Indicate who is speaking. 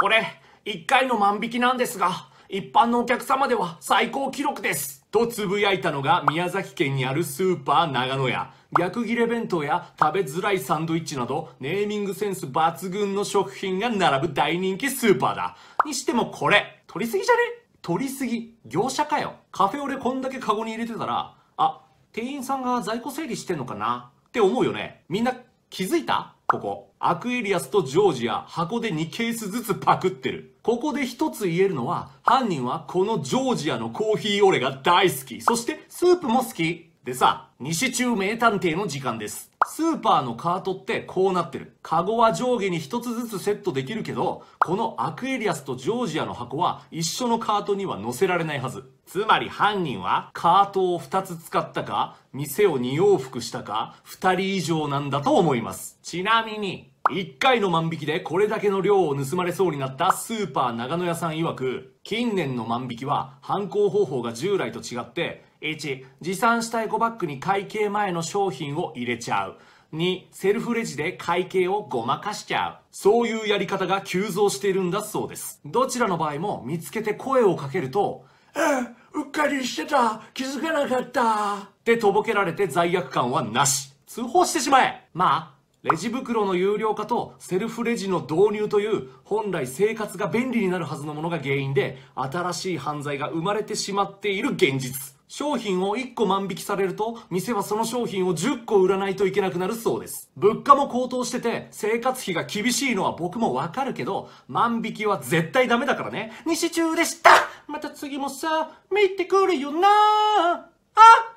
Speaker 1: これ、1回の万引きなんですが、一般のお客様では最高記録です。とつぶやいたのが宮崎県にあるスーパー長野屋。逆切れ弁当や食べづらいサンドイッチなどネーミングセンス抜群の食品が並ぶ大人気スーパーだ。にしてもこれ、取りすぎじゃね取りすぎ業者かよ。カフェオレこんだけカゴに入れてたら、あ、店員さんが在庫整理してんのかなって思うよね。みんな気づいたここ。アクエリアスとジョージア、箱で2ケースずつパクってる。ここで一つ言えるのは、犯人はこのジョージアのコーヒーオレが大好き。そして、スープも好き。でさ、西中名探偵の時間です。スーパーのカートってこうなってる。カゴは上下に一つずつセットできるけど、このアクエリアスとジョージアの箱は一緒のカートには載せられないはず。つまり犯人はカートを二つ使ったか、店を二往復したか、二人以上なんだと思います。ちなみに、一回の万引きでこれだけの量を盗まれそうになったスーパー長野屋さん曰く、近年の万引きは犯行方法が従来と違って1持参したい5バッグに会計前の商品を入れちゃう2セルフレジで会計をごまかしちゃうそういうやり方が急増しているんだそうですどちらの場合も見つけて声をかけると「ええうっかりしてた気づかなかった」ってとぼけられて罪悪感はなし通報してしまえまあレジ袋の有料化とセルフレジの導入という本来生活が便利になるはずのものが原因で新しい犯罪が生まれてしまっている現実商品を1個万引きされると、店はその商品を10個売らないといけなくなるそうです。物価も高騰してて、生活費が厳しいのは僕もわかるけど、万引きは絶対ダメだからね。西中でしたまた次もさ、見てくるよなあ